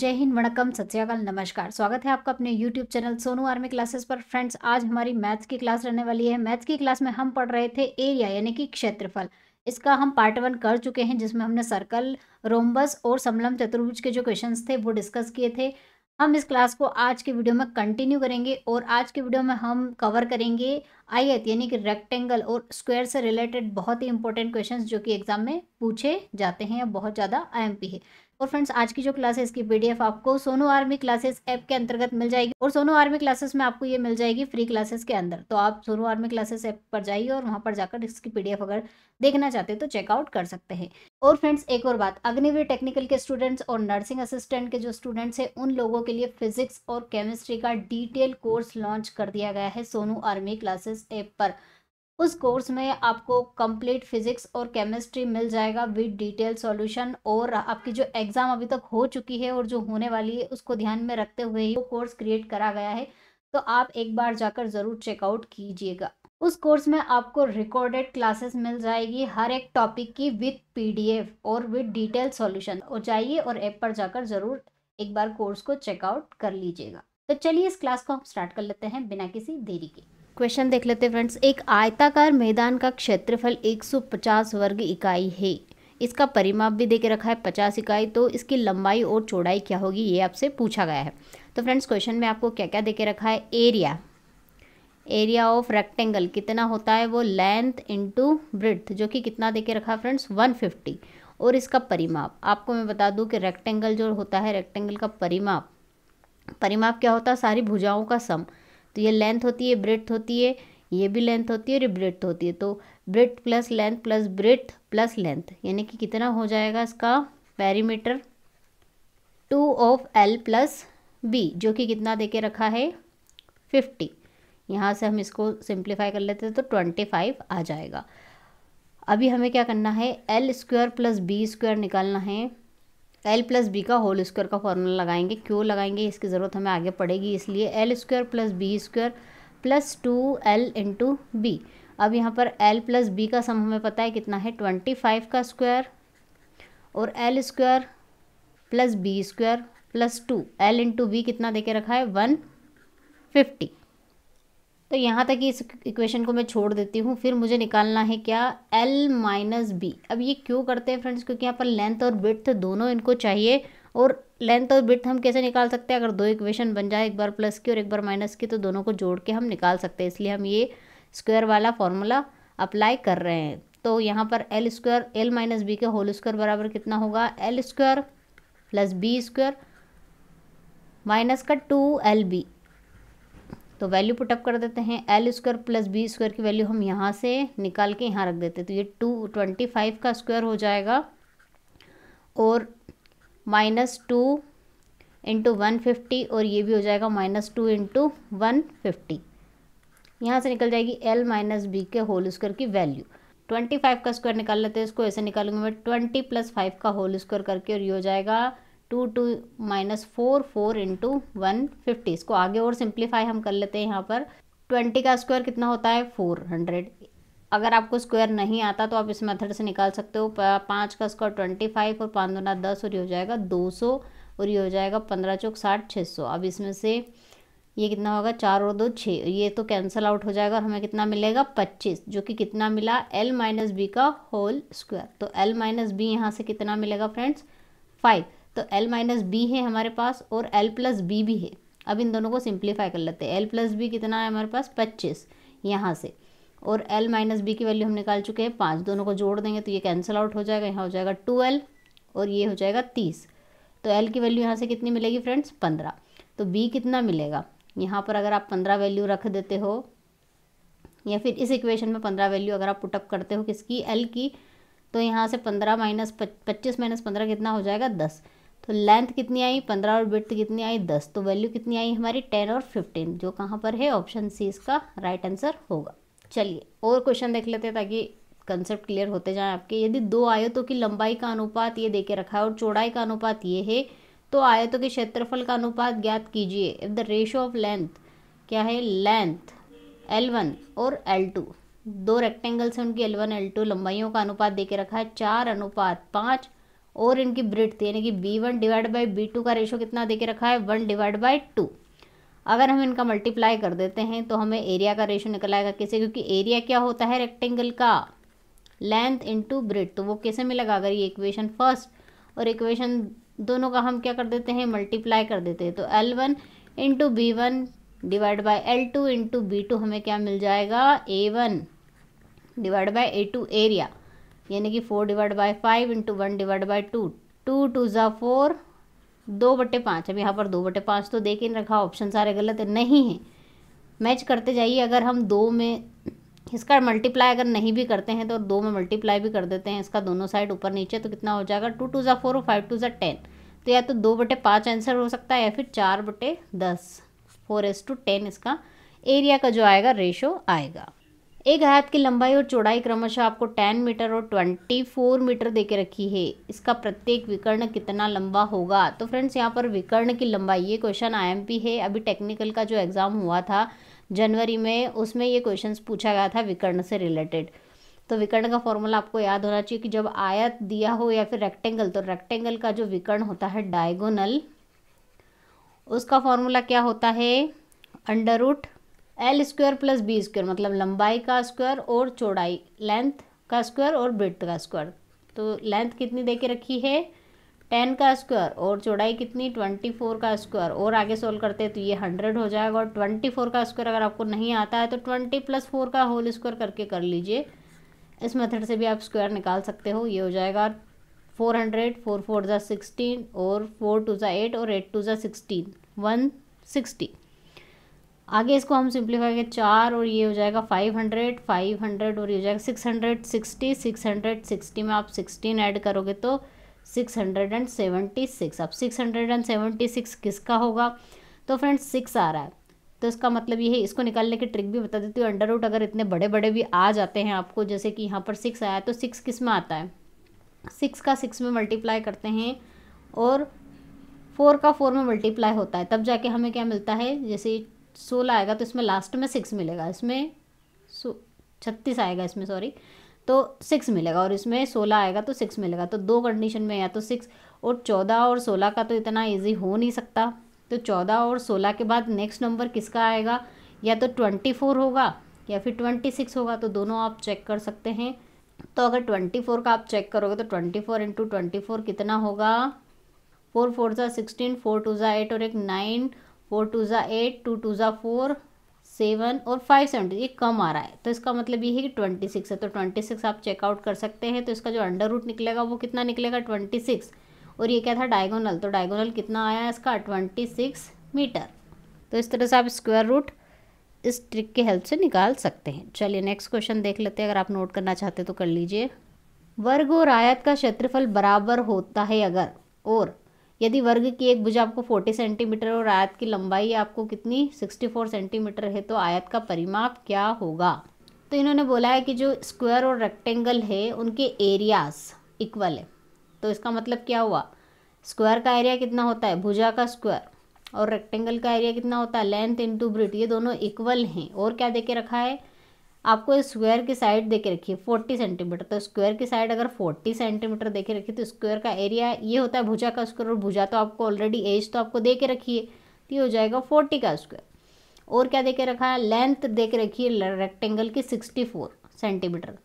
जय हिंद वणकम सत्याकाल नमस्कार स्वागत है आपका अपने YouTube channel Sonu army classes पर फ्रेंड्स आज हमारी मैथ्स की क्लास रहने वाली है मैथ्स की क्लास में हम पढ़ रहे थे एरिया यानी कि क्षेत्रफल इसका हम पार्ट वन कर चुके हैं जिसमें हमने सर्कल रोमबस और समलम चतुर्भुज के जो क्वेश्चन थे वो डिस्कस किए थे हम इस क्लास को आज के वीडियो में कंटिन्यू करेंगे और आज के वीडियो में हम कवर करेंगे आयत यानी कि रेक्टेंगल और स्क्वायर से रिलेटेड बहुत ही इंपॉर्टेंट क्वेश्चंस जो कि एग्जाम में पूछे जाते हैं या बहुत ज़्यादा आईएमपी है और फ्रेंड्स आज की जो क्लास है इसकी पीडीएफ आपको सोनो आर्मी क्लासेस ऐप के अंतर्गत मिल जाएगी और सोनो आर्मी क्लासेस में आपको ये मिल जाएगी फ्री क्लासेस के अंदर तो आप सोनो आर्मी क्लासेस ऐप पर जाइए और वहां पर जाकर इसकी पीडीएफ अगर देखना चाहते हो तो चेकआउट कर सकते हैं और फ्रेंड्स एक और बात अग्निवीर टेक्निकल के स्टूडेंट्स और नर्सिंग असिस्टेंट के जो स्टूडेंट्स हैं उन लोगों के लिए फिजिक्स और केमिस्ट्री का डिटेल कोर्स लॉन्च कर दिया गया है सोनू आर्मी क्लासेस ऐप पर उस कोर्स में आपको कंप्लीट फिजिक्स और केमिस्ट्री मिल जाएगा विद डिटेल सॉल्यूशन और आपकी जो एग्ज़ाम अभी तक हो चुकी है और जो होने वाली है उसको ध्यान में रखते हुए ही वो कोर्स क्रिएट करा गया है तो आप एक बार जाकर ज़रूर चेकआउट कीजिएगा उस कोर्स में आपको रिकॉर्डेड क्लासेस मिल जाएगी हर एक टॉपिक की विथ पी और विथ डिटेल सॉल्यूशन और जाइए और ऐप पर जाकर ज़रूर एक बार कोर्स को चेकआउट कर लीजिएगा तो चलिए इस क्लास को हम स्टार्ट कर लेते हैं बिना किसी देरी के क्वेश्चन देख लेते हैं फ्रेंड्स एक आयताकार मैदान का क्षेत्रफल 150 वर्ग इकाई है इसका परिमाप भी देके रखा है पचास इकाई तो इसकी लंबाई और चौड़ाई क्या होगी ये आपसे पूछा गया है तो फ्रेंड्स क्वेश्चन में आपको क्या क्या देके रखा है एरिया एरिया ऑफ रेक्टेंगल कितना होता है वो लेंथ इंटू ब्रिथ जो कि कितना देके रखा है फ्रेंड्स 150 और इसका परिमाप आपको मैं बता दूं कि रेक्टेंगल जो होता है रेक्टेंगल का परिमाप परिमाप क्या होता है सारी भुजाओं का सम तो ये लेंथ होती है ब्रेथ होती है ये भी लेंथ होती है और ये ब्रेथ होती है तो breadth plus length plus breadth plus length यानी कि कितना हो जाएगा इसका perimeter two of L plus B जो कि कितना देके रखा है फिफ्टी यहाँ से हम इसको सिंप्लीफाई कर लेते हैं तो ट्वेंटी फाइव आ जाएगा अभी हमें क्या करना है L square plus B square निकालना है एल प्लस बी का होल स्क्वायर का फॉर्मूला लगाएंगे क्यों लगाएंगे इसकी ज़रूरत हमें आगे पड़ेगी इसलिए L square plus B square plus two L into B अब यहाँ पर एल प्लस बी का सम हमें पता है कितना है ट्वेंटी फाइव का स्क्वायर और L square plus B square plus two L into B कितना दे के रखा है वन फिफ्टी तो यहाँ तक इस इक्वेशन को मैं छोड़ देती हूँ फिर मुझे निकालना है क्या एल माइनस बी अब ये क्यों करते हैं फ्रेंड्स क्योंकि यहाँ पर लेंथ और ब्रिथ दोनों इनको चाहिए और लेंथ और ब्रिथ हम कैसे निकाल सकते हैं अगर दो इक्वेशन बन जाए एक बार प्लस की और एक बार माइनस की तो दोनों को जोड़ के हम निकाल सकते हैं इसलिए हम ये स्क्वायर वाला फॉर्मूला अप्लाई कर रहे हैं तो यहाँ पर L square L minus B के होल स्क्वायर बराबर कितना होगा L square plus B square minus का टू एल बी तो वैल्यू पुटअप कर देते हैं L square plus B square की वैल्यू हम यहाँ से निकाल के यहाँ रख देते हैं तो ये टू ट्वेंटी फाइव का स्क्वायर हो जाएगा और minus two into one fifty और ये भी हो जाएगा minus two into one fifty यहाँ से निकल जाएगी एल माइनस बी के होल स्क्वायर की वैल्यू ट्वेंटी फाइव का स्क्वायर निकाल लेते हैं इसको ऐसे निकालूंगी मैं ट्वेंटी प्लस फाइव का होल स्क्वायर करके और ये हो जाएगा two two minus four four into one fifty इसको आगे और सिंप्लीफाई हम कर लेते हैं यहाँ पर ट्वेंटी का स्क्वायर कितना होता है फोर हंड्रेड अगर आपको स्क्वायर नहीं आता तो आप इस मेथड से निकाल सकते हो पाँच का स्क्वायर ट्वेंटी फाइव और पाँच दोना दस और ये हो जाएगा दो सौ और ये हो जाएगा पंद्रह चौक साठ छः सौ अब इसमें से ये कितना होगा चार और दो छः ये तो कैंसिल आउट हो जाएगा और हमें कितना मिलेगा पच्चीस जो कि कितना मिला एल माइनस बी का होल स्क्वायर तो एल माइनस बी यहाँ से कितना मिलेगा फ्रेंड्स फाइव तो एल माइनस बी है हमारे पास और एल प्लस बी भी है अब इन दोनों को सिंप्लीफाई कर लेते हैं एल प्लस बी कितना है हमारे पास पच्चीस यहाँ से और एल माइनस बी की वैल्यू हम निकाल चुके हैं पाँच दोनों को जोड़ देंगे तो ये कैंसिल आउट हो जाएगा यहाँ हो जाएगा टू एल और ये हो जाएगा तीस तो एल की वैल्यू यहाँ से कितनी मिलेगी फ्रेंड्स पंद्रह तो बी कितना मिलेगा यहाँ पर अगर आप पंद्रह वैल्यू रख देते हो या फिर इस इक्वेशन में पंद्रह वैल्यू अगर आप पुटअप करते हो किसकी एल की तो यहाँ से पंद्रह माइनस पच्चीस माइनस पंद्रह कितना हो जाएगा दस तो लेंथ कितनी आई पंद्रह और विड्थ कितनी आई दस तो वैल्यू कितनी आई हमारी टेन और फिफ्टीन जो कहाँ पर है ऑप्शन सी इसका राइट आंसर होगा चलिए और क्वेश्चन देख लेते हैं ताकि कंसेप्ट क्लियर होते जाए आपके यदि दो आयतों की लंबाई का अनुपात ये देके रखा है और चौड़ाई का अनुपात ये है तो आयतों के क्षेत्रफल का अनुपात ज्ञात कीजिए if the ratio of length क्या है लेंथ एल वन और एल टू दो रेक्टेंगल्स हैं उनकी एल वन एल टू लंबाइयों का अनुपात दे के रखा है चार अनुपात पाँच और इनकी ब्रिड थी यानी कि B one divide by B two का रेशो कितना दे के रखा है वन डिवाइड बाई टू अगर हम इनका मल्टीप्लाई कर देते हैं तो हमें एरिया का रेशो निकल आएगा कैसे क्योंकि एरिया क्या होता है रेक्टेंगल का लेंथ इंटू ब्रिड तो वो कैसे मिलेगा अगर ये इक्वेशन फर्स्ट और इक्वेशन दोनों का हम क्या कर देते हैं मल्टीप्लाई कर देते हैं तो L one into B one divide by L two into B two हमें क्या मिल जाएगा A one divide by A two area यानी कि four divide by five into one divide by two two two ज़ा फोर दो बटे पाँच अब यहाँ पर दो बटे पाँच तो देख ही नहीं रखा ऑप्शन सारे गलत है नहीं है मैच करते जाइए अगर हम दो में इसका मल्टीप्लाई अगर नहीं भी करते हैं तो दो में मल्टीप्लाई भी कर देते हैं इसका दोनों साइड ऊपर नीचे तो कितना हो जाएगा टू टू ज़ा फोर और फाइव टू ज़ा टेन तो या तो दो बटे पाँच आंसर हो सकता है या फिर चार बटे दस फोर एस टू टेन इसका एरिया का जो आएगा रेशो आएगा एक आयत की लंबाई और चौड़ाई क्रमशः आपको 10 मीटर और 24 मीटर दे के रखी है इसका प्रत्येक विकर्ण कितना लंबा होगा तो फ्रेंड्स यहाँ पर विकर्ण की लंबाई ये क्वेश्चन आईएमपी है अभी टेक्निकल का जो एग्ज़ाम हुआ था जनवरी में उसमें ये क्वेश्चन पूछा गया था विकर्ण से रिलेटेड तो विकर्ण का फॉर्मूला आपको याद होना चाहिए कि जब आयत दिया हो या फिर रेक्टेंगल तो रेक्टेंगल का जो विकर्ण होता है डायगोनल उसका फॉर्मूला क्या होता है under root L square plus B square मतलब लंबाई का स्क्वायर और चौड़ाई लेंथ का स्क्वायर और ब्रेथ का स्क्वायर तो लेंथ कितनी दे के रखी है टेन का स्क्वायर और चौड़ाई कितनी ट्वेंटी फोर का स्क्वायर और आगे सोल्व करते हैं तो ये हंड्रेड हो जाएगा और ट्वेंटी फोर का स्क्वायर अगर आपको नहीं आता है तो ट्वेंटी प्लस फोर का होल स्क्वायर करके कर लीजिए इस मेथड से भी आप स्क्वायर निकाल सकते हो ये हो जाएगा फोर हंड्रेड फोर फोर ज़ा सिक्सटीन और फोर टू ज़ा एट और एट टू ज़ा सिक्सटीन वन सिक्सटी आगे इसको हम सिंप्लीफाई करेंगे चार और ये हो जाएगा फाइव हंड्रेड फाइव हंड्रेड और ये हो जाएगा six hundred sixty six hundred sixty में आप सिक्सटीन ऐड करोगे तो six hundred and seventy six अब six hundred and seventy six किसका होगा तो फ्रेंड्स सिक्स आ रहा है तो इसका मतलब ये है इसको निकालने की ट्रिक भी बता देती हूँ अंडर रूट अगर इतने बड़े बड़े भी आ जाते हैं आपको जैसे कि यहाँ पर सिक्स आया तो सिक्स किस में आता है सिक्स का सिक्स में मल्टीप्लाई करते हैं और फोर का फोर में मल्टीप्लाई होता है तब जाके हमें क्या मिलता है जैसे सोलह आएगा तो इसमें लास्ट में सिक्स मिलेगा इसमें सो छत्तीस आएगा इसमें सॉरी तो सिक्स मिलेगा और इसमें सोलह आएगा तो सिक्स मिलेगा तो दो कंडीशन में या तो सिक्स और चौदह और सोलह का तो इतना ईजी हो नहीं सकता तो चौदह और सोलह के बाद नेक्स्ट नंबर किसका आएगा या तो ट्वेंटी फोर होगा या फिर ट्वेंटी सिक्स होगा तो दोनों आप चेक कर सकते हैं तो अगर ट्वेंटी फोर का आप चेक करोगे तो twenty four into twenty four कितना होगा फोर फोर ज़ा सिक्सटीन फोर टू ज़ा एट और एक नाइन फोर टू ज़ा एट टू टू ज़ा फोर सेवन और फाइव सेवेंटी ये कम आ रहा है तो इसका मतलब ये है कि ट्वेंटी सिक्स है तो ट्वेंटी सिक्स आप चेकआउट कर सकते हैं तो इसका जो अंडर रूट निकलेगा वो कितना निकलेगा ट्वेंटी सिक्स और ये क्या था डायगोनल तो डायगोनल कितना आया है इसका ट्वेंटी सिक्स मीटर तो इस तरह से आप स्क्वायर रूट इस ट्रिक के हेल्प से निकाल सकते हैं चलिए नेक्स्ट क्वेश्चन देख लेते हैं अगर आप नोट करना चाहते तो कर लीजिए वर्ग और आयत का क्षेत्रफल बराबर होता है अगर और यदि वर्ग की एक भुजा आपको 40 सेंटीमीटर और आयत की लंबाई आपको कितनी 64 सेंटीमीटर है तो आयत का परिमाप क्या होगा तो इन्होंने बोला है कि जो स्क्वायर और रेक्टेंगल है उनके एरियाज इक्वल है तो इसका मतलब क्या हुआ स्क्वायर का एरिया कितना होता है भुजा का स्क्वायर और रेक्टेंगल का एरिया कितना होता है लेंथ इंटू ये दोनों इक्वल हैं और क्या दे के रखा है आपको स्क्वायर की साइड दे के रखिए फोर्टी सेंटीमीटर तो स्क्वायर की साइड अगर फोर्टी सेंटीमीटर देके रखिए तो स्क्वायर का एरिया ये होता है भुजा का स्क्वायर और भुजा तो आपको ऑलरेडी एज तो आपको दे के रखिए तो ये हो जाएगा फोर्टी का स्क्वायर और क्या दे के रखा है लेंथ दे के रखिए रेक्टेंगल की सिक्सटी फोर सेंटीमीटर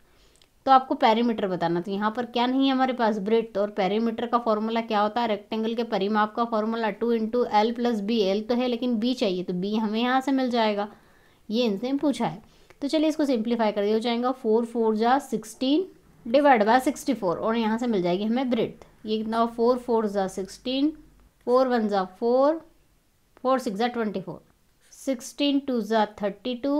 तो आपको पैरीमीटर बताना तो यहाँ पर क्या नहीं है हमारे पास तो और पैरीमीटर का फॉर्मूला क्या होता है रेक्टेंगल के परिमाप का formula two into L plus B L तो है लेकिन बी चाहिए तो बी हमें यहाँ से मिल जाएगा ये इनसे पूछा है तो चलिए इसको सिंप्लीफाई कर दिया हो जाएगा फोर फोर जा sixteen divide by sixty four और यहाँ से मिल जाएगी हमें ब्रिथ ये कितना फोर फोर ज़ा सिक्सटीन फोर वन ज़ा फोर फोर सिक्स ज़ा ट्वेंटी फोर सिक्सटीन टू ज़ा थर्टी टू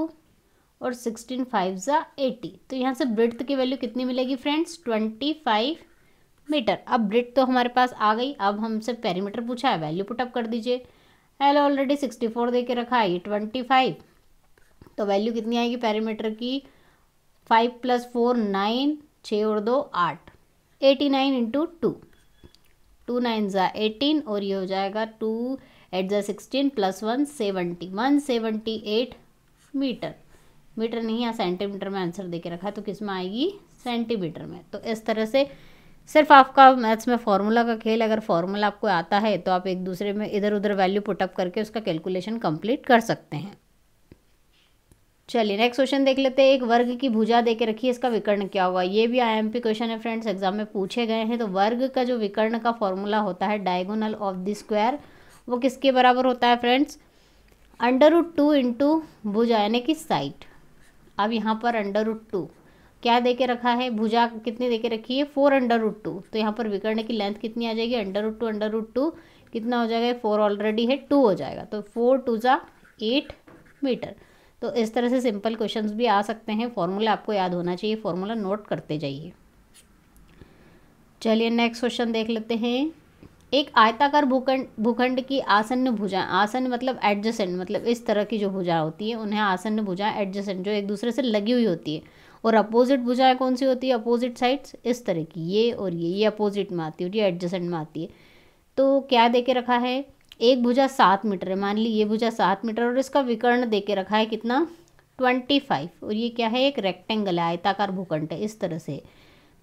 और सिक्सटीन फाइव ज़ा एटी तो यहाँ से ब्रिथ की वैल्यू कितनी मिलेगी फ्रेंड्स ट्वेंटी फाइव मीटर अब ब्रिथ तो हमारे पास आ गई अब हमसे पेरीमीटर पूछा है वैल्यू पुटअप कर दीजिए एल ऑलरेडी सिक्सटी फोर दे के रखा है ये ट्वेंटी फाइव तो वैल्यू कितनी आएगी पैरामीटर की फाइव प्लस फोर नाइन छः और दो आठ eighty nine into two two nine ज़ा एटीन और ये हो जाएगा टू एट ज़ा sixteen plus one seventy one seventy eight metre metre नहीं है सेंटीमीटर में आंसर दे के रखा तो किस में आएगी सेंटीमीटर में तो इस तरह से सिर्फ आपका मैथ्स में फॉर्मूला का खेल अगर फॉर्मूला आपको आता है तो आप एक दूसरे में इधर उधर वैल्यू पुटअप करके उसका कैलकुलेशन कंप्लीट कर सकते हैं चलिए नेक्स्ट क्वेश्चन देख लेते हैं एक वर्ग की भुजा दे के रखी है इसका विकर्ण क्या हुआ ये भी आईएमपी क्वेश्चन है फ्रेंड्स एग्जाम में पूछे गए हैं तो वर्ग का जो विकर्ण का फॉर्मूला होता है डायगोनल ऑफ द स्क्वायर वो किसके बराबर होता है friends under root two into भुजा यानी कि साइट अब यहाँ पर अंडर रूट टू क्या दे के रखा है भुजा कितनी दे के रखी है फोर अंडर रूट टू तो यहाँ पर विकर्ण की लेंथ कितनी आ जाएगी under root two under root two कितना हो जाएगा फोर ऑलरेडी है टू हो जाएगा तो फोर टू ज़ा एट मीटर तो इस तरह से सिंपल क्वेश्चन भी आ सकते हैं फॉर्मूला आपको याद होना चाहिए फॉर्मूला नोट करते जाइए चलिए नेक्स्ट क्वेश्चन देख लेते हैं एक आयताकार भूखंड भूखंड की आसन्न भुजा आसन्न मतलब एडजसेंट मतलब इस तरह की जो भुजा होती है उन्हें आसन्न भुजा एडजसेंट जो एक दूसरे से लगी हुई होती है और अपोजिट भुजाएं कौन सी होती है अपोजिट साइड्स इस तरह की ये और ये ये अपोजिट में आती है और ये एडजसेंट में आती है तो क्या दे के रखा है एक भुजा सात मीटर है मान ली ये भुजा सात मीटर और इसका विकर्ण दे के रखा है कितना ट्वेंटी फाइव और ये क्या है एक रेक्टेंगल है आयताकार भूखंड है इस तरह से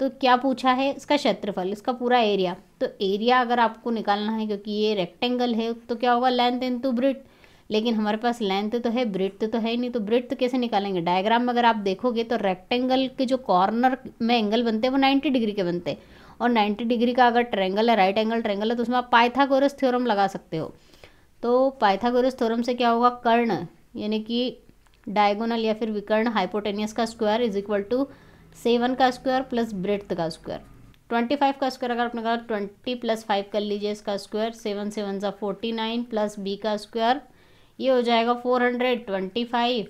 तो क्या पूछा है इसका क्षेत्रफल इसका पूरा एरिया तो एरिया अगर आपको निकालना है क्योंकि ये रेक्टेंगल है तो क्या होगा लेंथ इन टू ब्रिट लेकिन हमारे पास लेंथ तो है ब्रिट तो है नहीं तो ब्रिट कैसे निकालेंगे डायग्राम में अगर आप देखोगे तो रेक्टेंगल के जो कॉर्नर में एंगल बनते हैं वो नाइन्टी डिग्री के बनते हैं और 90 डिग्री का अगर ट्रेंगल है राइट एंगल ट्रेंगल है तो उसमें आप पाइथागोरस थ्योरम लगा सकते हो तो पाइथागोरस थ्योरम से क्या होगा कर्ण यानी कि डायगोनल या फिर विकर्ण हाइपोटेनियस का square is equal to seven का स्क्वायर प्लस ब्रेथ का स्क्वायर ट्वेंटी फाइव का स्क्वायर अगर आपने कहा ट्वेंटी प्लस फाइव कर लीजिए इसका स्क्वायर सेवन सेवन सा फोर्टी नाइन प्लस बी का स्क्वायर ये हो जाएगा four hundred twenty five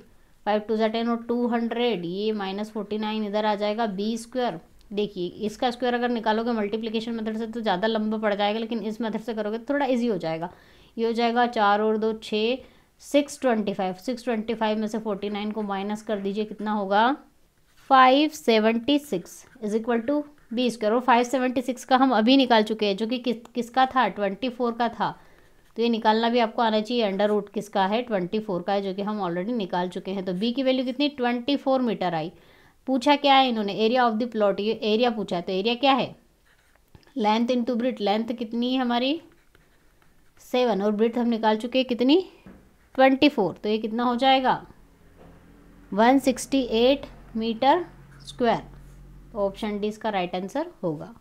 five two ज़ा टेन और टू हंड्रेड ये माइनस फोर्टी नाइन इधर आ जाएगा बी स्क्वायर देखिए इसका स्क्वायर अगर निकालोगे मल्टीप्लिकेशन मेथड से तो ज़्यादा लंबा पड़ जाएगा लेकिन इस मेथड से करोगे तो थोड़ा इजी हो जाएगा ये हो जाएगा चार और दो छः six twenty five six twenty five में से फोर्टी नाइन को माइनस कर दीजिए कितना होगा five seventy six is equal to B square और फाइव सेवेंटी सिक्स का हम अभी निकाल चुके हैं जो कि किस किसका था ट्वेंटी फोर का था तो ये निकालना भी आपको आना चाहिए अंडर रूट किसका है ट्वेंटी फोर का है जो कि हम ऑलरेडी निकाल चुके हैं तो बी की वैल्यू कितनी ट्वेंटी फोर मीटर आई पूछा क्या है इन्होंने एरिया ऑफ द प्लॉट ये एरिया पूछा है तो एरिया क्या है लेंथ टू ब्रिथ लेंथ कितनी है हमारी सेवन और ब्रिथ हम निकाल चुके हैं कितनी ट्वेंटी फोर तो ये कितना हो जाएगा one sixty eight metre square option D इसका राइट आंसर होगा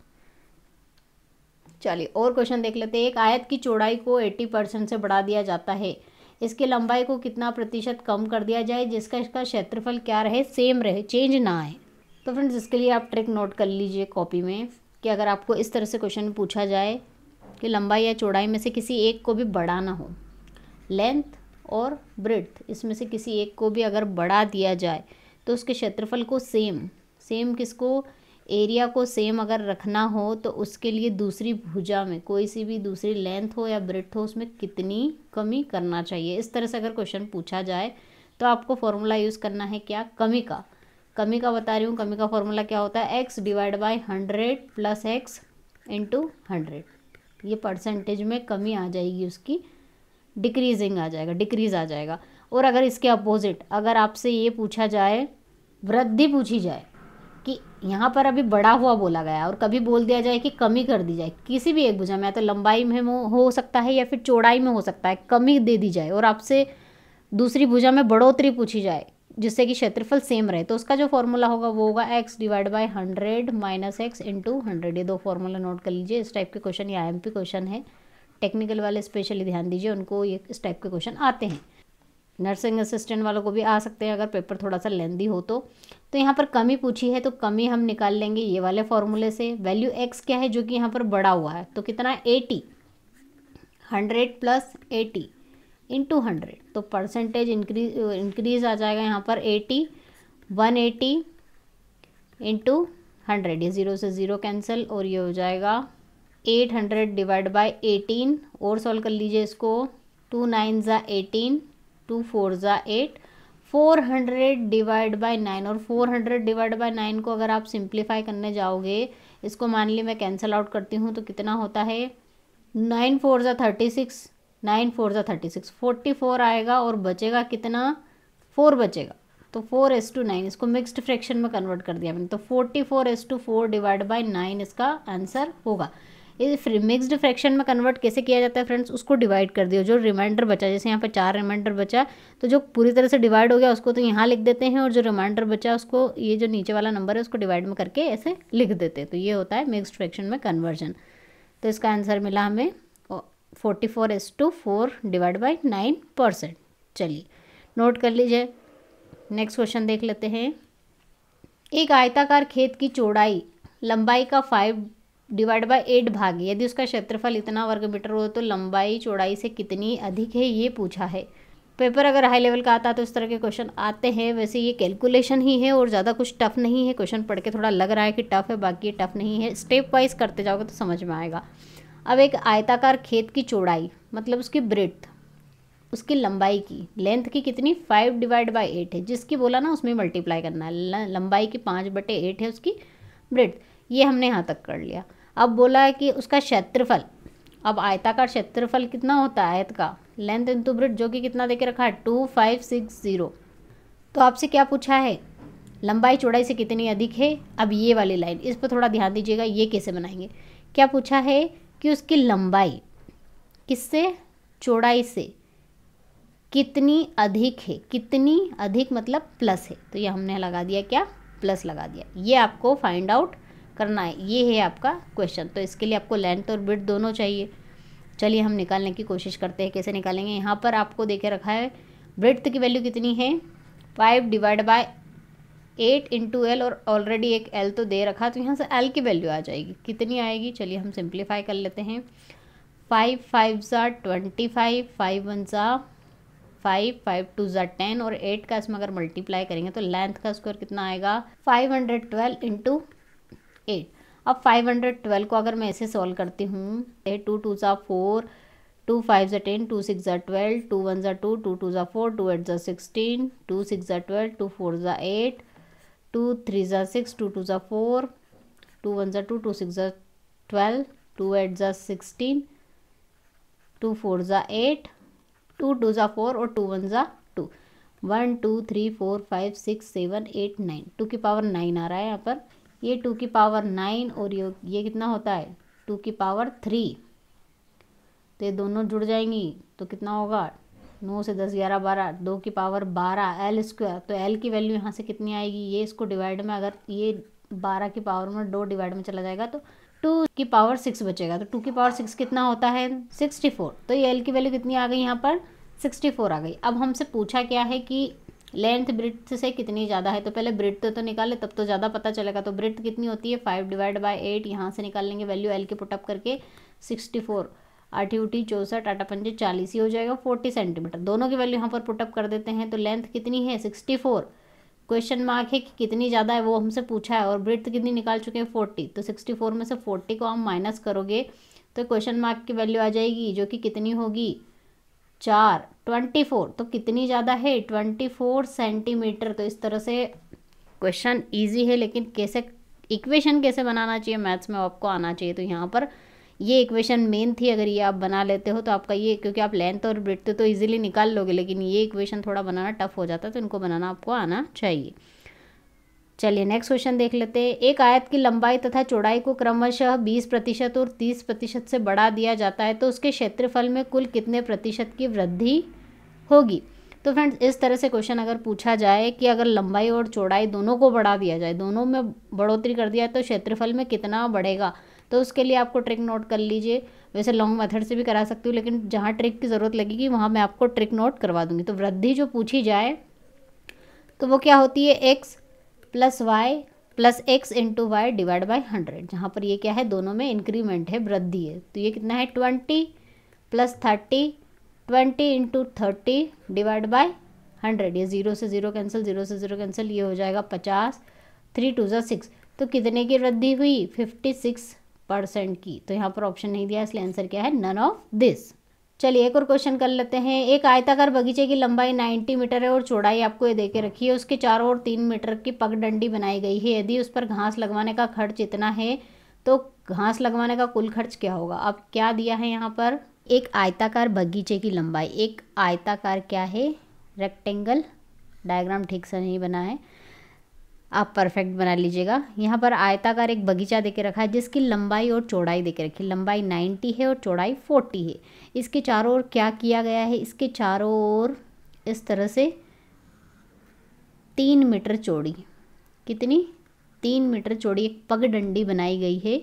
चलिए और क्वेश्चन देख लेते हैं एक आयत की चौड़ाई को एट्टी परसेंट से बढ़ा दिया जाता है इसके लंबाई को कितना प्रतिशत कम कर दिया जाए जिसका इसका क्षेत्रफल क्या रहे सेम रहे चेंज ना आए तो फ्रेंड्स इसके लिए आप ट्रिक नोट कर लीजिए कॉपी में कि अगर आपको इस तरह से क्वेश्चन पूछा जाए कि लंबाई या चौड़ाई में से किसी एक को भी बड़ा ना हो लेंथ और ब्रेथ इसमें से किसी एक को भी अगर बढ़ा दिया जाए तो उसके क्षेत्रफल को सेम सेम किसको एरिया को सेम अगर रखना हो तो उसके लिए दूसरी भुजा में कोई सी भी दूसरी लेंथ हो या ब्रेथ हो उसमें कितनी कमी करना चाहिए इस तरह से अगर क्वेश्चन पूछा जाए तो आपको फॉर्मूला यूज़ करना है क्या कमी का कमी का बता रही हूँ कमी का फॉर्मूला क्या होता है X divide by hundred plus x into hundred ये परसेंटेज में कमी आ जाएगी उसकी डिक्रीजिंग आ जाएगा डिक्रीज आ जाएगा और अगर इसके अपोजिट अगर आपसे ये पूछा जाए वृद्धि पूछी जाए कि यहाँ पर अभी बड़ा हुआ बोला गया और कभी बोल दिया जाए कि कमी कर दी जाए किसी भी एक भुजा में तो लंबाई में हो सकता है या फिर चौड़ाई में हो सकता है कमी दे दी जाए और आपसे दूसरी भुजा में बढ़ोतरी पूछी जाए जिससे कि क्षेत्रफल सेम रहे तो उसका जो फॉर्मूला होगा वो होगा X divide by hundred minus X into hundred ये दो फॉर्मूला नोट कर लीजिए इस टाइप के क्वेश्चन या आई क्वेश्चन है टेक्निकल वाले स्पेशली ध्यान दीजिए उनको ये इस टाइप के क्वेश्चन आते हैं नर्सिंग असिस्टेंट वालों को भी आ सकते हैं अगर पेपर थोड़ा सा लेंदी हो तो तो यहाँ पर कमी पूछी है तो कमी हम निकाल लेंगे ये वाले फॉर्मूले से वैल्यू एक्स क्या है जो कि यहाँ पर बड़ा हुआ है तो कितना eighty hundred plus eighty into hundred तो परसेंटेज इंक्रीज इंक्रीज आ जाएगा यहाँ पर eighty one eighty into hundred ये ज़ीरो से ज़ीरो कैंसिल और ये हो जाएगा eight hundred divide by eighteen और सॉल्व कर लीजिए इसको टू नाइन ज़ा एटीन टू फोर ज़ा eight four hundred divide by nine और four hundred divide by nine को अगर आप सिंप्लीफाई करने जाओगे इसको मान ली मैं कैंसिल आउट करती हूँ तो कितना होता है नाइन फोर ज़ा थर्टी सिक्स नाइन फोर ज़ा थर्टी सिक्स फोर्टी फोर आएगा और बचेगा कितना फोर बचेगा तो फोर एस टू नाइन इसको मिक्सड फ्रैक्शन में कन्वर्ट कर दिया मैंने तो forty four S to four divide by nine इसका आंसर होगा ये मिक्सड फ्रैक्शन में कन्वर्ट कैसे किया जाता है फ्रेंड्स उसको डिवाइड कर दिया जो रिमाइंडर बचा जैसे यहाँ पर चार रिमाइंडर बचा तो जो पूरी तरह से डिवाइड हो गया उसको तो यहाँ लिख देते हैं और जो रिमाइंडर बचा उसको ये जो नीचे वाला नंबर है उसको डिवाइड में करके ऐसे लिख देते हैं तो ये होता है मिक्सड फ्रैक्शन में कन्वर्जन तो इसका आंसर मिला हमें forty four S to four divide by nine percent चलिए नोट कर लीजिए नेक्स्ट क्वेश्चन देख लेते हैं एक आयताकार खेत की चौड़ाई लंबाई का फाइव डिवाइड बाय एट भाग यदि उसका क्षेत्रफल इतना वर्ग मीटर हो तो लंबाई चौड़ाई से कितनी अधिक है ये पूछा है पेपर अगर हाई लेवल का आता है तो इस तरह के क्वेश्चन आते हैं वैसे ये कैलकुलेशन ही है और ज़्यादा कुछ टफ नहीं है क्वेश्चन पढ़ के थोड़ा लग रहा है कि टफ है बाकी ये टफ नहीं है स्टेप वाइज करते जाओगे तो समझ में आएगा अब एक आयताकार खेत की चौड़ाई मतलब उसकी ब्रेथ उसकी लंबाई की लेंथ की कितनी फाइव डिवाइड बाई एट है जिसकी बोला ना उसमें मल्टीप्लाई करना है लंबाई की पाँच बटे एट है उसकी ब्रेथ ये हमने यहाँ तक कर लिया अब बोला है कि उसका क्षेत्रफल अब आयताकार क्षेत्रफल कितना होता है आयत का लेंथ इंटू ब्रिड जो कि कितना देके रखा है टू फाइव सिक्स ज़ीरो तो आपसे क्या पूछा है लंबाई चौड़ाई से कितनी अधिक है अब ये वाली लाइन इस पर थोड़ा ध्यान दीजिएगा ये कैसे बनाएंगे क्या पूछा है कि उसकी लंबाई किससे चौड़ाई से कितनी अधिक है कितनी अधिक मतलब प्लस है तो ये हमने लगा दिया क्या प्लस लगा दिया ये आपको फाइंड आउट करना है ये है आपका क्वेश्चन तो इसके लिए आपको लेंथ और ब्रिथ दोनों चाहिए चलिए हम निकालने की कोशिश करते हैं कैसे निकालेंगे यहाँ पर आपको दे के रखा है ब्रिथ की वैल्यू कितनी है five divide by eight into L और ऑलरेडी एक एल तो दे रखा तो यहाँ से एल की वैल्यू आ जाएगी कितनी आएगी चलिए हम सिंप्लीफाई कर लेते हैं फाइव फाइव ज़ा ट्वेंटी फाइव फाइव वन ज़ा फाइव फाइव टू ज़ा टेन और एट का इसमें अगर मल्टीप्लाई करेंगे तो लेंथ का स्क्वायर कितना आएगा five hundred twelve into eight अब फाइव हंड्रेड ट्वेल्व को अगर मैं ऐसे सॉल्व करती हूँ एट टू टू ज़ा फोर टू फाइव ज़ा टेन टू सिक्स ज़ा ट्वेल्व टू वन ज़ा टू टू टू ज़ा फोर टू एट ज़ा सिक्सटीन टू सिक्स ज़ा ट्वेल्व टू फोर ज़ा एट टू थ्री ज़ा सिक्स टू टू ज़ा फोर टू वन ज़ा टू टू सिक्स ज़ा ट्वेल्व टू एट ज़ा सिक्सटीन टू फोर ज़ा एट टू टू ज़ा फोर और टू वन ज़ा two one two three four five six seven eight nine two की power nine आ रहा है यहाँ पर ये टू की पावर नाइन और ये ये कितना होता है टू की पावर थ्री तो ये दोनों जुड़ जाएंगी तो कितना होगा नौ से दस ग्यारह बारह दो की पावर बारह एल स्क्वायर तो एल की वैल्यू यहाँ से कितनी आएगी ये इसको डिवाइड में अगर ये बारह की पावर में दो डिवाइड में चला जाएगा तो टू की पावर सिक्स बचेगा तो टू की पावर सिक्स कितना होता है सिक्सटी फोर तो ये एल की वैल्यू कितनी आ गई यहाँ पर सिक्सटी फोर आ गई अब हमसे पूछा क्या है कि लेंथ ब्रिथ से कितनी ज़्यादा है तो पहले ब्रिथ तो, निकाले तब तो ज़्यादा पता चलेगा तो ब्रिथ कितनी होती है फाइव डिवाइड बाई एट यहाँ से निकाल लेंगे वैल्यू एल के पुटअप करके सिक्सटी फोर आठी उठी चौसठ आठा पंजे चालीस ही हो जाएगा फोर्टी सेंटीमीटर दोनों की वैल्यू यहाँ पर पुटअप कर देते हैं तो लेंथ कितनी है सिक्सटी फोर क्वेश्चन मार्क है कि कितनी ज़्यादा है वो हमसे पूछा है और ब्रिथ कितनी निकाल चुके हैं फोर्टी तो सिक्सटी फोर में से फोर्टी को हम माइनस करोगे तो क्वेश्चन मार्क की वैल्यू आ जाएगी जो कि कितनी होगी चार ट्वेंटी फोर तो कितनी ज़्यादा है ट्वेंटी फोर सेंटीमीटर तो इस तरह से क्वेश्चन ईजी है लेकिन कैसे इक्वेशन कैसे बनाना चाहिए मैथ्स में आपको आना चाहिए तो यहाँ पर ये इक्वेशन मेन थी अगर ये आप बना लेते हो तो आपका ये क्योंकि आप लेंथ और ब्रेथ तो इजीली निकाल लोगे लेकिन ये इक्वेशन थोड़ा बनाना टफ हो जाता है तो इनको बनाना आपको आना चाहिए चलिए नेक्स्ट क्वेश्चन देख लेते हैं एक आयत की लंबाई तथा चौड़ाई को क्रमशः बीस प्रतिशत और तीस प्रतिशत से बढ़ा दिया जाता है तो उसके क्षेत्रफल में कुल कितने प्रतिशत की वृद्धि होगी तो फ्रेंड्स इस तरह से क्वेश्चन अगर पूछा जाए कि अगर लंबाई और चौड़ाई दोनों को बढ़ा दिया जाए दोनों में बढ़ोतरी कर दिया तो क्षेत्रफल में कितना बढ़ेगा तो उसके लिए आपको ट्रिक नोट कर लीजिए वैसे लॉन्ग मेथड से भी करा सकती हूँ लेकिन जहाँ ट्रिक की ज़रूरत लगेगी वहाँ मैं आपको ट्रिक नोट करवा दूँगी तो वृद्धि जो पूछी जाए तो वो क्या होती है x plus y plus x into y divide by hundred जहाँ पर ये क्या है दोनों में इंक्रीमेंट है वृद्धि है तो ये कितना है twenty plus thirty twenty into thirty divide by hundred ये ज़ीरो से ज़ीरो कैंसिल ज़ीरो से ज़ीरो कैंसिल ये हो जाएगा पचास थ्री टू ज़ा सिक्स तो कितने की वृद्धि हुई फिफ्टी सिक्स परसेंट की तो यहाँ पर ऑप्शन नहीं दिया इसलिए आंसर क्या है नन ऑफ दिस चलिए एक और क्वेश्चन कर लेते हैं एक आयताकार बगीचे की लंबाई 90 मीटर है और चौड़ाई आपको ये देके रखी है उसके चारों ओर तीन मीटर की पगडंडी बनाई गई है यदि उस पर घास लगवाने का खर्च इतना है तो घास लगवाने का कुल खर्च क्या होगा अब क्या दिया है यहाँ पर एक आयताकार बगीचे की लंबाई एक आयताकार क्या है रेक्टेंगल डायग्राम ठीक से नहीं बना है आप परफेक्ट बना लीजिएगा यहाँ पर आयताकार एक बगीचा देके रखा है जिसकी लंबाई और चौड़ाई देके रखी लंबाई 90 है और चौड़ाई 40 है इसके चारों ओर क्या किया गया है इसके चारों ओर इस तरह से तीन मीटर चौड़ी कितनी तीन मीटर चौड़ी एक पगडंडी बनाई गई है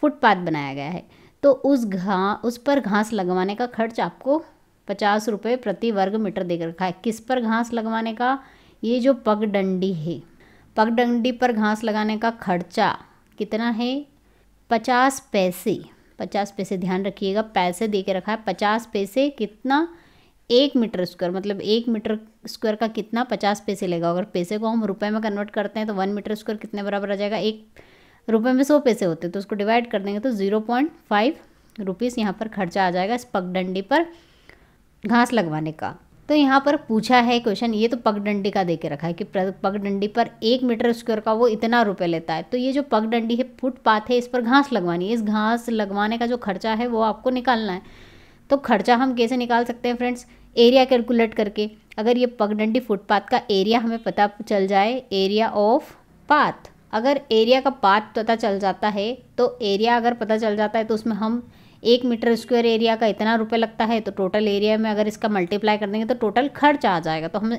फुटपाथ बनाया गया है तो उस घा उस पर घास लगवाने का खर्च आपको पचास रुपये प्रति वर्ग मीटर देकर रखा है किस पर घास लगवाने का ये जो पगडंडी है पगडंडी पर घास लगाने का खर्चा कितना है पचास पैसे पचास पैसे ध्यान रखिएगा पैसे दे के रखा है पचास पैसे कितना एक मीटर स्क्वायर मतलब एक मीटर स्क्वायर का कितना पचास पैसे लेगा अगर पैसे को हम रुपए में कन्वर्ट करते हैं तो वन मीटर स्क्वायर कितने बराबर आ जाएगा एक रुपए में सौ पैसे होते हैं तो उसको डिवाइड कर देंगे तो ज़ीरो पॉइंट फाइव रुपीज़ यहाँ पर खर्चा आ जाएगा इस पगडंडी पर घास लगवाने का तो यहाँ पर पूछा है क्वेश्चन ये तो पगडंडी का दे के रखा है कि पगडंडी पर एक मीटर स्क्वायर का वो इतना रुपये लेता है तो ये जो पगडंडी है फुटपाथ है इस पर घास लगवानी है इस घास लगवाने का जो खर्चा है वो आपको निकालना है तो खर्चा हम कैसे निकाल सकते हैं फ्रेंड्स एरिया कैलकुलेट करके अगर ये पगडंडी फुटपाथ का एरिया हमें पता चल जाए एरिया ऑफ पाथ अगर एरिया का पाथ पता चल जाता है तो एरिया अगर पता चल जाता है तो उसमें हम एक मीटर स्क्वायर एरिया का इतना रुपये लगता है तो टोटल एरिया में अगर इसका मल्टीप्लाई कर देंगे तो टोटल खर्च आ जाएगा तो हमें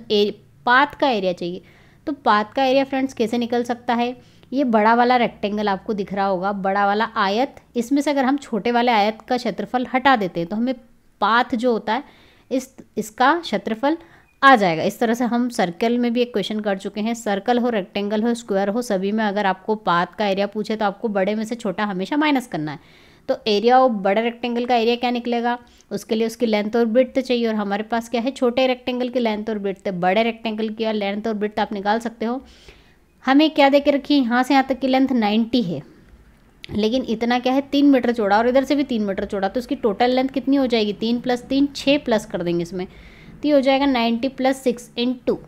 पाथ का एरिया चाहिए तो पाथ का एरिया फ्रेंड्स कैसे निकल सकता है ये बड़ा वाला रेक्टेंगल आपको दिख रहा होगा बड़ा वाला आयत इसमें से अगर हम छोटे वाले आयत का क्षेत्रफल हटा देते हैं तो हमें पाथ जो होता है इस इसका क्षेत्रफल आ जाएगा इस तरह से हम सर्कल में भी एक क्वेश्चन कर चुके हैं सर्कल हो रेक्टेंगल हो स्क्वायर हो सभी में अगर आपको पाथ का एरिया पूछे तो आपको बड़े में से छोटा हमेशा माइनस करना है तो एरिया ऑफ बड़ा रेक्टेंगल का एरिया क्या निकलेगा उसके लिए उसकी लेंथ और ब्रिथ चाहिए और हमारे पास क्या है छोटे रेक्टेंगल की लेंथ और ब्रिथ बड़े रेक्टेंगल की लेंथ और ब्रिथ आप निकाल सकते हो हमें क्या दे के रखिए यहाँ से यहाँ तक की लेंथ नाइन्टी है लेकिन इतना क्या है तीन मीटर चौड़ा और इधर से भी तीन मीटर चौड़ा तो उसकी टोटल लेंथ कितनी हो जाएगी तीन प्लस तीन छः प्लस कर देंगे इसमें तो ये हो जाएगा ninety plus six in two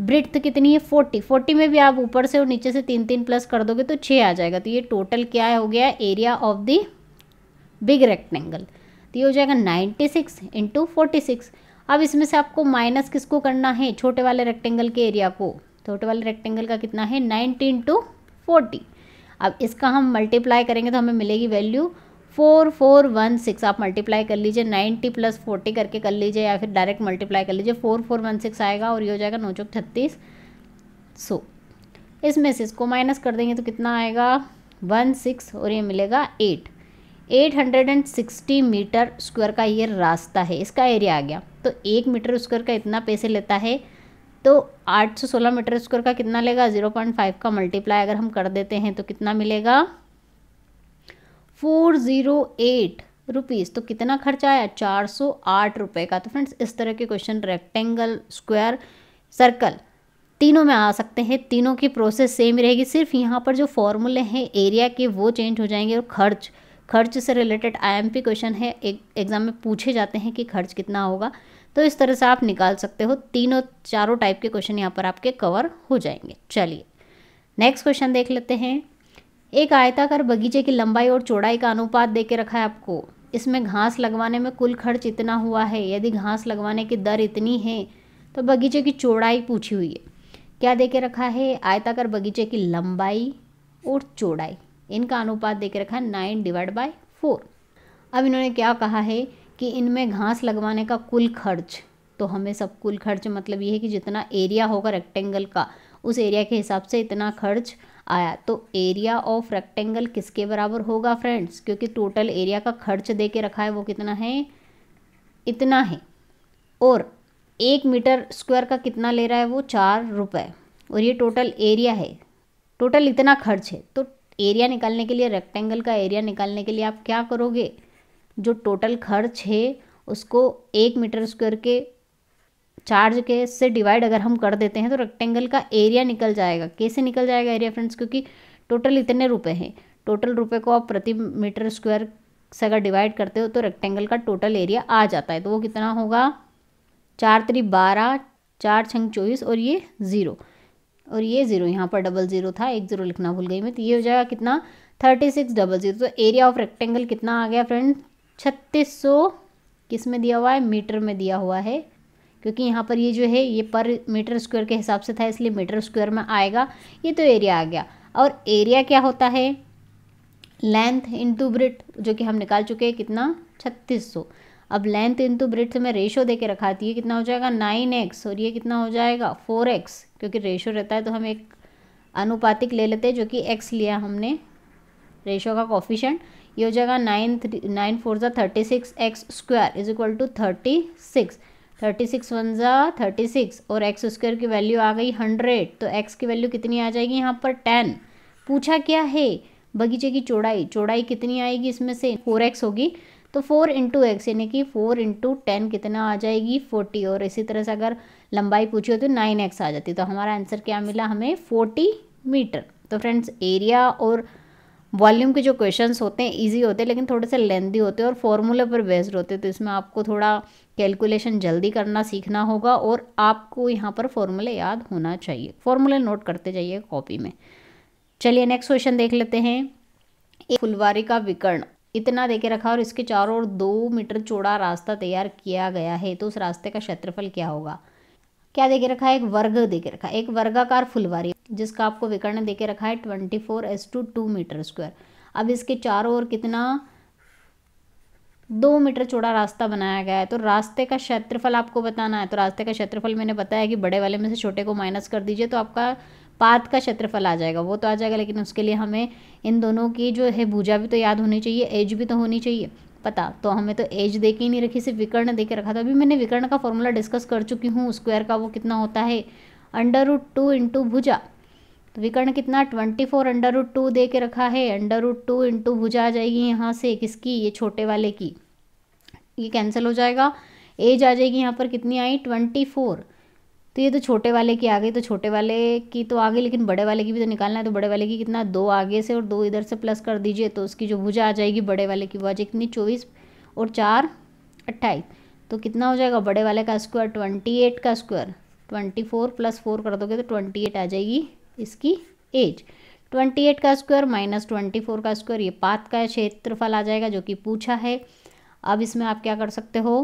breadth तो कितनी है फोर्टी फोर्टी में भी आप ऊपर से और नीचे से तीन तीन प्लस कर दोगे तो छः आ जाएगा तो ये टोटल क्या हो गया area of the big rectangle तो ये हो जाएगा ninety six into forty six अब इसमें से आपको माइनस किसको करना है छोटे वाले रेक्टेंगल के एरिया को छोटे वाले रेक्टेंगल का कितना है नाइन्टी इंटू फोर्टी अब इसका हम मल्टीप्लाई करेंगे तो हमें मिलेगी value four four one six आप मल्टीप्लाई कर लीजिए नाइन्टी प्लस फोर्टी करके कर लीजिए या फिर डायरेक्ट मल्टीप्लाई कर लीजिए फोर फोर वन सिक्स आएगा और ये हो जाएगा नौ चौक छत्तीस सो इसमें से इसको माइनस कर देंगे तो कितना आएगा वन सिक्स और ये मिलेगा eight eight hundred and sixty metre square का ये रास्ता है इसका एरिया आ गया तो एक मीटर स्क्वायर का इतना पैसे लेता है तो आठ सौ सोलह मीटर स्क्वायर का कितना लेगा ज़ीरो पॉइंट फाइव का मल्टीप्लाई अगर हम कर देते हैं तो कितना मिलेगा फोर ज़ीरो एट रुपीज़ तो कितना खर्चा आया चार सौ आठ रुपये का तो फ्रेंड्स इस तरह के क्वेश्चन रेक्टेंगल स्क्वायर सर्कल तीनों में आ सकते हैं तीनों की प्रोसेस सेम रहेगी सिर्फ यहाँ पर जो फॉर्मूले हैं एरिया के वो चेंज हो जाएंगे और खर्च खर्च से रिलेटेड आईएमपी क्वेश्चन है एक एग्ज़ाम में पूछे जाते हैं कि खर्च कितना होगा तो इस तरह से आप निकाल सकते हो तीनों चारों टाइप के क्वेश्चन यहाँ पर आपके कवर हो जाएंगे चलिए नेक्स्ट क्वेश्चन देख लेते हैं एक आयताकार बगीचे की लंबाई और चौड़ाई का अनुपात दे के रखा है आपको इसमें घास लगवाने में कुल खर्च इतना हुआ है यदि घास लगवाने की दर इतनी है तो बगीचे की चौड़ाई पूछी हुई है क्या दे के रखा है आयताकार बगीचे की लंबाई और चौड़ाई इनका अनुपात दे के रखा है नाइन डिवाइड बाई फोर अब इन्होंने क्या कहा है कि इनमें घास लगवाने का कुल खर्च तो हमें सब कुल खर्च मतलब ये है कि जितना एरिया होगा रेक्टेंगल का उस एरिया के हिसाब से इतना खर्च आया तो एरिया ऑफ रेक्टेंगल किसके बराबर होगा फ्रेंड्स क्योंकि टोटल एरिया का खर्च दे के रखा है वो कितना है इतना है और एक मीटर स्क्वायर का कितना ले रहा है वो चार रुपये और ये टोटल एरिया है टोटल इतना खर्च है तो एरिया निकालने के लिए रेक्टेंगल का एरिया निकालने के लिए आप क्या करोगे जो टोटल खर्च है उसको एक मीटर स्क्वायर के चार्ज के से डिवाइड अगर हम कर देते हैं तो रेक्टेंगल का एरिया निकल जाएगा कैसे निकल जाएगा एरिया फ्रेंड्स क्योंकि टोटल इतने रुपए हैं टोटल रुपए को आप प्रति मीटर स्क्वायर से अगर डिवाइड करते हो तो रेक्टेंगल का टोटल एरिया आ जाता है तो वो कितना होगा चार त्री बारह चार छंग चौबीस और ये ज़ीरो और ये ज़ीरो यहाँ पर डबल ज़ीरो था एक ज़ीरो लिखना भूल गई मैं तो ये हो जाएगा कितना थर्टी सिक्स डबल ज़ीरो तो एरिया ऑफ रेक्टेंगल कितना आ गया फ्रेंड छत्तीस सौ किस में दिया हुआ है मीटर में दिया हुआ है क्योंकि यहाँ पर ये जो है ये पर मीटर स्क्वायर के हिसाब से था इसलिए मीटर स्क्वायर में आएगा ये तो एरिया आ गया और एरिया क्या होता है लेंथ इंटू ब्रिट जो कि हम निकाल चुके हैं कितना छत्तीस सौ अब लेंथ इंटू ब्रिथ में रेशो दे के रखा थी ये कितना हो जाएगा नाइन एक्स और ये कितना हो जाएगा फोर एक्स क्योंकि रेशो रहता है तो हम एक अनुपातिक ले लेते हैं जो कि एक्स लिया हमने रेशो का कॉफिशेंट ये हो जाएगा नाइन थ्री नाइन फोर ज़ा thirty six x square is equal to thirty six thirty six one ज़ा थर्टी सिक्स और एक्स स्क्वायर की वैल्यू आ गई हंड्रेड तो एक्स की वैल्यू कितनी आ जाएगी यहाँ पर टेन पूछा क्या है बगीचे की चौड़ाई चौड़ाई कितनी आएगी इसमें से फोर एक्स होगी तो फोर इंटू एक्स यानी कि फोर इंटू टेन कितना आ जाएगी फोर्टी और इसी तरह से अगर लंबाई पूछी हो तो नाइन एक्स आ जाती तो हमारा आंसर क्या मिला हमें फोर्टी मीटर तो फ्रेंड्स एरिया और वॉल्यूम के जो क्वेश्चंस होते हैं इजी होते हैं लेकिन थोड़े से लेंदी होते हैं और फॉर्मूला पर बेस्ड होते हैं तो इसमें आपको थोड़ा कैलकुलेशन जल्दी करना सीखना होगा और आपको यहाँ पर फॉर्मूले याद होना चाहिए फॉर्मूले नोट करते जाइए कॉपी में चलिए नेक्स्ट क्वेश्चन देख लेते हैं एक फुलवारी का विकर्ण इतना देके रखा और इसके चारों ओर दो मीटर चौड़ा रास्ता तैयार किया गया है तो उस रास्ते का क्षेत्रफल क्या होगा क्या देके रखा है एक वर्ग देके रखा है एक वर्गाकार फुलवारी जिसका आपको विकर्ण देके रखा है twenty four S two two metre square अब इसके चारों ओर कितना दो मीटर चौड़ा रास्ता बनाया गया है तो रास्ते का क्षेत्रफल आपको बताना है तो रास्ते का क्षेत्रफल मैंने बताया कि बड़े वाले में से छोटे को माइनस कर दीजिए तो आपका पात का क्षेत्रफल आ जाएगा वो तो आ जाएगा लेकिन उसके लिए हमें इन दोनों की जो है भुजा भी तो याद होनी चाहिए एज भी तो होनी चाहिए पता तो हमें तो एज दे के ही नहीं रखी सिर्फ विकर्ण दे के रखा था अभी मैंने विकर्ण का फॉर्मूला डिस्कस कर चुकी हूँ स्क्वायर का वो कितना होता है अंडर रूट टू इंटू भुजा तो विकर्ण कितना twenty four under root two दे के रखा है अंडर रूट टू इंटू भुजा आ जाएगी यहाँ से किसकी ये छोटे वाले की ये कैंसिल हो जाएगा एज आ जाएगी यहाँ पर कितनी आई ट्वेंटी फोर तो ये तो छोटे वाले की आ गई तो छोटे वाले की तो आ गई लेकिन बड़े वाले की भी तो निकालना है तो बड़े वाले की कितना दो आगे से और दो इधर से प्लस कर दीजिए तो उसकी जो भुजा आ जाएगी बड़े वाले की वो आ जाएगी कितनी चौबीस और चार अट्ठाईस तो कितना हो जाएगा बड़े वाले का स्क्वायर ट्वेंटी एट का square twenty four plus four कर दोगे तो ट्वेंटी एट आ जाएगी इसकी एज ट्वेंटी एट का स्क्वायर माइनस ट्वेंटी फोर का स्क्वायर ये पात का क्षेत्रफल आ जाएगा जो कि पूछा है अब इसमें आप क्या कर सकते हो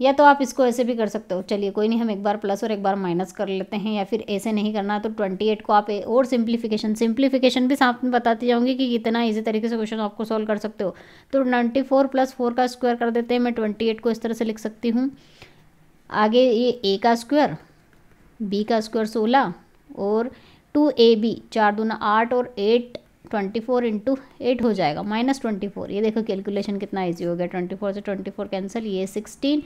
या तो आप इसको ऐसे भी कर सकते हो चलिए कोई नहीं हम एक बार प्लस और एक बार माइनस कर लेते हैं या फिर ऐसे नहीं करना तो ट्वेंटी एट को आप और सिंप्लीफिकेशन सिंप्लीफिकेशन भी साथ में बताती जाऊँगी कि कितना ईजी तरीके से क्वेश्चन आपको सॉल्व कर सकते हो तो नाइन्टी फोर प्लस फोर का स्क्वायर कर देते हैं मैं ट्वेंटी एट को इस तरह से लिख सकती हूँ आगे ये ए का स्क्वायर बी का स्क्वायर सोलह और टू ए बी चार दो आठ और eight twenty four into eight हो जाएगा माइनस ट्वेंटी फोर ये देखो कैलकुलेशन कितना ईजी हो गया ट्वेंटी फोर से ट्वेंटी फोर कैंसिल ये सिक्सटीन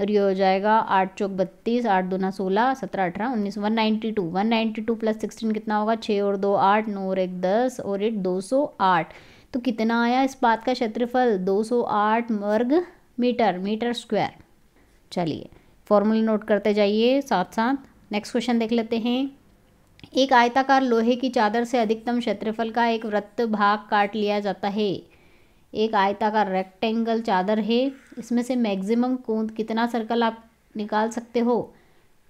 और ये हो जाएगा आठ चौक बत्तीस आठ दूना सोलह सत्रह अठारह उन्नीस one ninety two one ninety two plus sixteen कितना होगा छः और दो आठ नौ और एक दस और एक दो सौ आठ तो कितना आया इस बात का क्षेत्रफल दो सौ आठ वर्ग मीटर मीटर स्क्वायर चलिए फॉर्मूला नोट करते जाइए साथ साथ नेक्स्ट क्वेश्चन देख लेते हैं एक आयताकार लोहे की चादर से अधिकतम क्षेत्रफल का एक वृत्त भाग काट लिया जाता है एक आयताकार रेक्टेंगल चादर है इसमें से मैक्सिमम कोंद कितना सर्कल आप निकाल सकते हो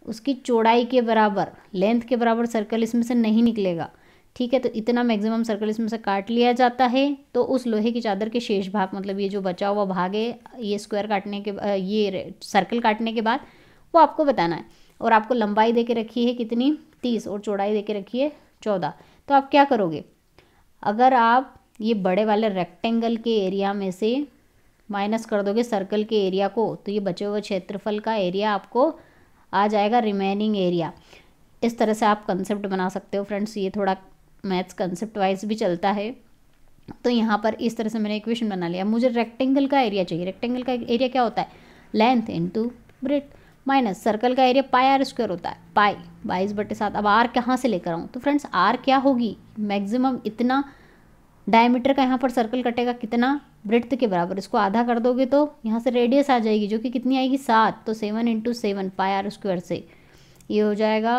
उसकी चौड़ाई के बराबर लेंथ के बराबर सर्कल इसमें से नहीं निकलेगा ठीक है तो इतना मैक्सिमम सर्कल इसमें से काट लिया जाता है तो उस लोहे की चादर के शेष भाग मतलब ये जो बचा हुआ भाग है ये स्क्वायर काटने के ये सर्कल काटने के बाद वो आपको बताना है और आपको लंबाई दे के रखी है कितनी तीस और चौड़ाई देके रखिए चौदह तो आप क्या करोगे अगर आप ये बड़े वाले रेक्टेंगल के एरिया में से माइनस कर दोगे सर्कल के एरिया को तो ये बचे हुए क्षेत्रफल का एरिया आपको आ जाएगा रिमेनिंग एरिया इस तरह से आप कंसेप्ट बना सकते हो फ्रेंड्स ये थोड़ा मैथ्स कंसेप्ट वाइज भी चलता है तो यहाँ पर इस तरह से मैंने इक्वेशन बना लिया मुझे रेक्टेंगल का एरिया चाहिए रेक्टेंगल का एरिया क्या होता है length into breadth minus circle का एरिया पाई आर स्क्वायर होता है पाई बाईस बटे सात अब आर कहाँ से लेकर आऊँ तो फ्रेंड्स आर क्या होगी मैक्सिमम इतना डायमीटर का यहाँ पर सर्कल कटेगा कितना ब्रिथ के बराबर इसको आधा कर दोगे तो यहाँ से रेडियस आ जाएगी जो कि कितनी आएगी सात तो seven into seven pi r square से ये हो जाएगा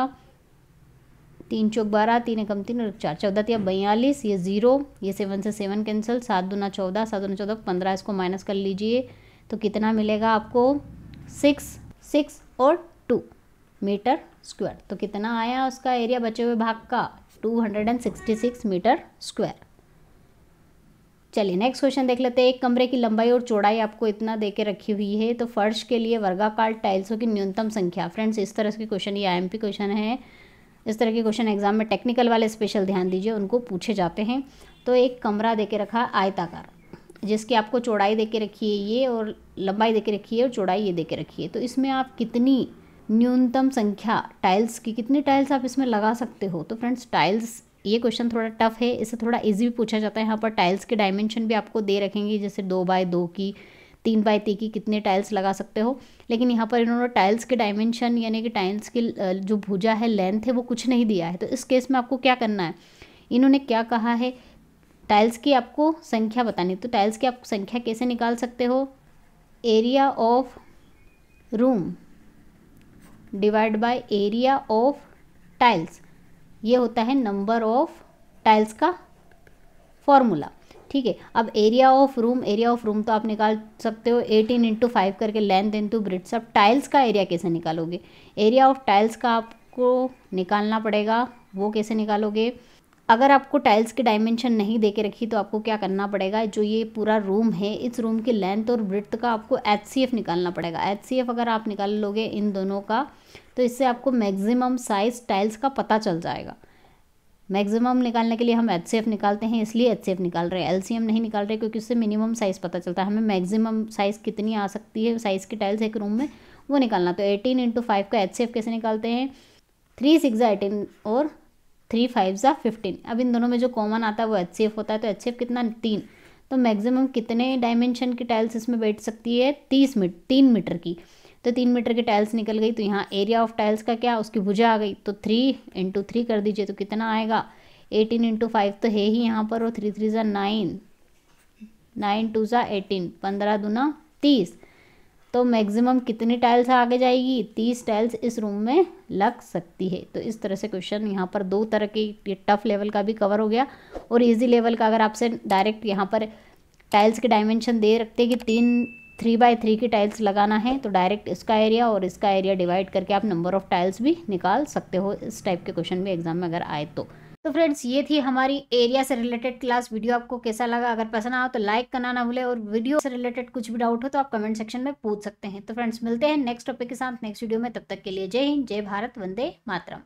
तीन चौक बारह तीन एकम तीन और चार चौदह तीन बयालीस ये ज़ीरो ये सेवन से सेवन कैंसिल सात दूना चौदह सात दुना चौदह पंद्रह इसको माइनस कर लीजिए तो कितना मिलेगा आपको सिक्स सिक्स और टू मीटर स्क्वायर तो कितना आया उसका एरिया बचे हुए भाग का सिक्स मीटर स्क्वायर चलिए नेक्स्ट क्वेश्चन देख लेते हैं एक कमरे की लंबाई और चौड़ाई आपको इतना दे के रखी हुई है तो फर्श के लिए वर्गाकार टाइल्सों की न्यूनतम संख्या फ्रेंड्स इस तरह के क्वेश्चन ये आई क्वेश्चन है इस तरह के क्वेश्चन एग्जाम में टेक्निकल वाले स्पेशल ध्यान दीजिए उनको पूछे जाते हैं तो एक कमरा दे के रखा आयताकार जिसकी आपको चौड़ाई दे के रखिए ये और लंबाई दे के रखिए और चौड़ाई ये दे के रखिए तो इसमें आप कितनी न्यूनतम संख्या टाइल्स की कितनी टाइल्स आप इसमें लगा सकते हो तो फ्रेंड्स टाइल्स ये क्वेश्चन थोड़ा टफ है इसे थोड़ा इजी भी पूछा जाता है यहाँ पर टाइल्स के डायमेंशन भी आपको दे रखेंगे जैसे दो बाय दो की तीन बाय तीन की कितने टाइल्स लगा सकते हो लेकिन यहाँ पर इन्होंने टाइल्स के डायमेंशन यानी कि टाइल्स की जो भुजा है लेंथ है वो कुछ नहीं दिया है तो इस केस में आपको क्या करना है इन्होंने क्या कहा है टाइल्स की आपको संख्या बतानी तो टाइल्स की आप संख्या कैसे निकाल सकते हो area of room divide by area of tiles ये होता है नंबर ऑफ टाइल्स का फॉर्मूला ठीक है अब area of room area of room तो आप निकाल सकते हो एटीन इंटू फाइव करके लेंथ इंटू ब्रिड्स अब टाइल्स का एरिया कैसे निकालोगे एरिया ऑफ टाइल्स का आपको निकालना पड़ेगा वो कैसे निकालोगे अगर आपको टाइल्स की डायमेंशन नहीं दे के रखी तो आपको क्या करना पड़ेगा जो ये पूरा रूम है इस रूम की लेंथ और ब्रिथ का आपको एच निकालना पड़ेगा एच अगर आप निकाल लोगे इन दोनों का तो इससे आपको मैक्सिमम साइज़ टाइल्स का पता चल जाएगा मैक्सिमम निकालने के लिए हम एच निकालते हैं इसलिए एच निकाल रहे हैं एल नहीं निकाल रहे क्योंकि उससे मिनिमम साइज़ पता चलता है हमें मैक्सिमम साइज़ कितनी आ सकती है साइज़ की टाइल्स एक रूम में वो निकालना तो एटीन इंटू फाइव का एच कैसे निकालते हैं थ्री सिक्स एटीन और थ्री फाइव ज़ा फिफ्टीन अब इन दोनों में जो कॉमन आता है वो एच होता है तो एच कितना तीन तो मैक्सिमम कितने डायमेंशन की टाइल्स इसमें बैठ सकती है तीस मीट तीन मीटर की तो तीन मीटर की टाइल्स निकल गई तो यहाँ एरिया ऑफ टाइल्स का क्या उसकी भुजा आ गई तो थ्री इंटू थ्री कर दीजिए तो कितना आएगा एटीन इंटू फाइव तो है ही यहाँ पर और थ्री थ्री ज़ा नाइन नाइन टू ज़ा एटीन पंद्रह दूना तीस तो मैक्सिमम कितनी टाइल्स आगे जाएगी तीस टाइल्स इस रूम में लग सकती है तो इस तरह से क्वेश्चन यहाँ पर दो तरह के टफ लेवल का भी कवर हो गया और इजी लेवल का अगर आपसे डायरेक्ट यहाँ पर टाइल्स के डायमेंशन दे रखते हैं कि तीन थ्री बाय थ्री की टाइल्स लगाना है तो डायरेक्ट इसका एरिया और इसका एरिया डिवाइड करके आप नंबर ऑफ़ टाइल्स भी निकाल सकते हो इस टाइप के क्वेश्चन भी एग्जाम में अगर आए तो तो फ्रेंड्स ये थी हमारी एरिया से रिलेटेड क्लास वीडियो आपको कैसा लगा अगर पसंद आओ तो लाइक करना ना भूले और वीडियो से रिलेटेड कुछ भी डाउट हो तो आप कमेंट सेक्शन में पूछ सकते हैं तो फ्रेंड्स मिलते हैं नेक्स्ट टॉपिक के साथ नेक्स्ट वीडियो में तब तक के लिए जय हिंद जय भारत वंदे मातरम